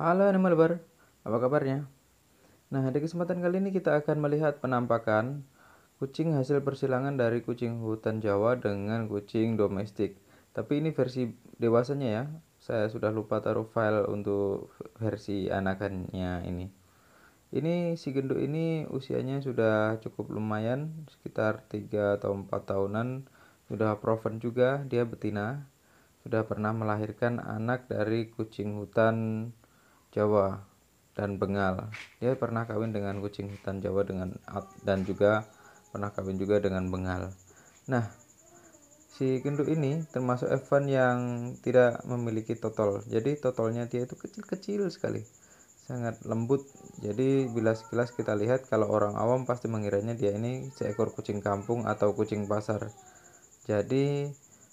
Halo Animal Bar, apa kabarnya? Nah, di kesempatan kali ini kita akan melihat penampakan kucing hasil persilangan dari kucing hutan Jawa dengan kucing domestik. Tapi ini versi dewasanya ya. Saya sudah lupa taruh file untuk versi anakannya ini. Ini si gendut ini usianya sudah cukup lumayan, sekitar 3 atau 4 tahunan, sudah proven juga, dia betina, sudah pernah melahirkan anak dari kucing hutan Jawa dan Bengal. Dia pernah kawin dengan kucing hutan Jawa dengan dan juga pernah kawin juga dengan Bengal. Nah, si genduk ini termasuk Evan yang tidak memiliki totol. Jadi totolnya dia itu kecil-kecil sekali. Sangat lembut. Jadi bila sekilas kita lihat kalau orang awam pasti mengiranya dia ini seekor kucing kampung atau kucing pasar. Jadi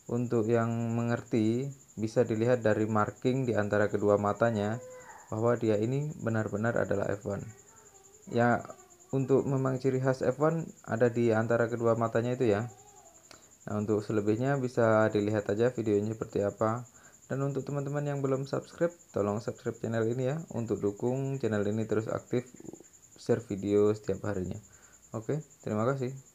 untuk yang mengerti bisa dilihat dari marking di antara kedua matanya bahwa dia ini benar-benar adalah F1 ya untuk memang ciri khas F1 ada di antara kedua matanya itu ya nah untuk selebihnya bisa dilihat aja videonya seperti apa dan untuk teman-teman yang belum subscribe tolong subscribe channel ini ya untuk dukung channel ini terus aktif share video setiap harinya oke terima kasih